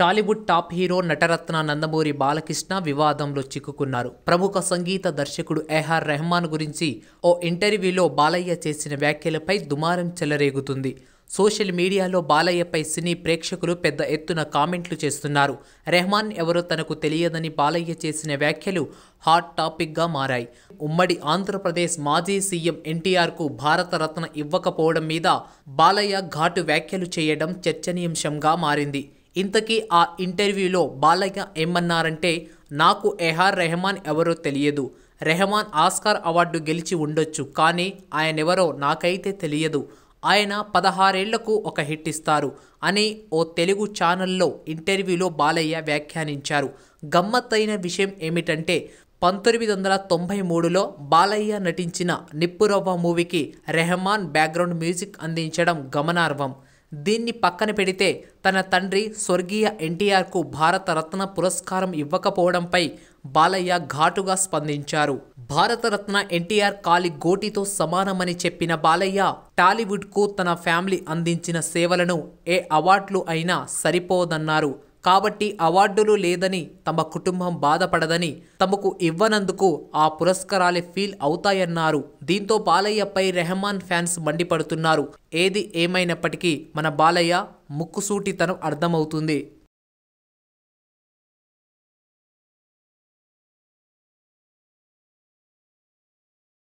Tollywood top hero Nataratna Nandamuri Balakrishna వివాదంలో చిక్కుకున్నారు ప్రముఖ సంగీత దర్శకుడు ఏహార్ రెహమాన్ గురించి ఓ ఇంటర్వ్యూలో బాలయ్య చేసిన వ్యాఖ్యలపై దుమారం చెలరేగుతుంది సోషల్ మీడియాలో బాలయ్యపై సినీ ప్రేక్షకులు పెద్ద ఎత్తున కామెంట్లు చేస్తున్నారు రెహమాన్ ఎవరో తనకు తెలియదని బాలయ్య చేసిన వ్యాఖ్యలు హాట్ టాపిక్గా మారాయి ఉమ్మడి ఆంధ్రప్రదేశ్ మాజీ సీఎం ఎన్టీఆర్కు భారతరత్న ఇవ్వకపోవడం మీద బాలయ్య ఘాటు వ్యాఖ్యలు చేయడం చర్చనీయాంశంగా మారింది ఇంతకీ ఆ ఇంటర్వ్యూలో బాలయ్య ఏమన్నారంటే నాకు ఎహార్ రెహమాన్ ఎవరో తెలియదు రెహమాన్ ఆస్కార్ అవార్డు గెలిచి ఉండొచ్చు కానీ ఆయనెవరో నాకైతే తెలియదు ఆయన పదహారేళ్లకు ఒక హిట్ ఇస్తారు అని ఓ తెలుగు ఛానల్లో ఇంటర్వ్యూలో బాలయ్య వ్యాఖ్యానించారు గమ్మత్తైన విషయం ఏమిటంటే పంతొమ్మిది వందల తొంభై మూడులో బాలయ్య నటించిన నిప్పురవ్వ మూవీకి రెహమాన్ బ్యాక్గ్రౌండ్ మ్యూజిక్ అందించడం గమనార్హం దీన్ని పక్కన పెడితే తన తండ్రి స్వర్గీయ ఎన్టీఆర్కు భారతరత్న పురస్కారం ఇవ్వకపోవడంపై బాలయ్య ఘాటుగా స్పందించారు భారతరత్న ఎన్టీఆర్ కాలి గోటితో సమానమని చెప్పిన బాలయ్య టాలీవుడ్కు తన ఫ్యామిలీ అందించిన సేవలను ఏ అవార్డులు అయినా సరిపోదన్నారు కాబట్టి అవార్డులు లేదని తమ కుటుంబం బాధపడదని తమకు ఇవ్వనందుకు ఆ పురస్కారాలే ఫీల్ అవుతాయన్నారు దీంతో బాలయ్యపై రెహమాన్ ఫ్యాన్స్ మండిపడుతున్నారు ఏది ఏమైనప్పటికీ మన బాలయ్య ముక్కుసూటితనం అర్థమవుతుంది